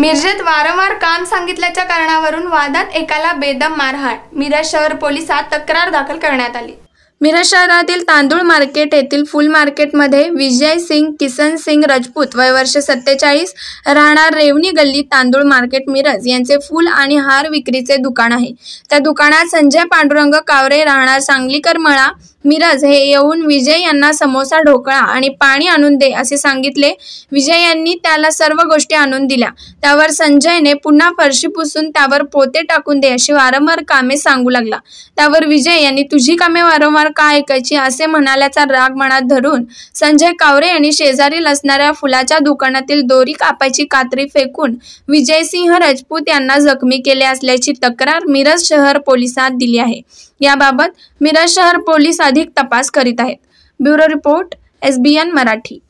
मिरजेत वारंवार काम सांगितल्याच्या कारणावरून वादात एकाला बेदम मारहाण मिरज शहर पोलिसात तक्रार दाखल करण्यात आली मिरज शहरातील तांदूळ मार्केट येथील फुल मार्केटमध्ये विजय सिंग किसन सिंग राजपूत वय वर्ष सत्तेचाळीस राहणार रेवणी गल्ली तांदूळ मार्केट मिरज यांचे फुल आणि हार विक्रीचे दुकान आहे त्या दुकानात संजय पांडुरंग कावरे राहणार सांगलीकर मळा मिरज हे येऊन विजय यांना समोसा ढोकळा आणि पाणी आणून दे असे सांगितले विजय यांनी त्याला सर्व गोष्टी आणून दिल्या त्यावर संजयने पुन्हा फरशी पुसून त्यावर पोते टाकून दे अशी वारंवार कामे सांगू लागला त्यावर विजय यांनी तुझी कामे वारंवार का ऐकायची असे म्हणाल्याचा राग मनात धरून संजय कावरे यांनी शेजारील असणाऱ्या फुलाच्या दुकानातील दोरी कापायची कात्री फेकून विजय सिंह राजपूत यांना जखमी केले असल्याची तक्रार मिरज शहर पोलिसात दिली आहे याबाबत मिरज शहर पोलीस अधिक तपास करीत आहेत bureau report S B N Marathi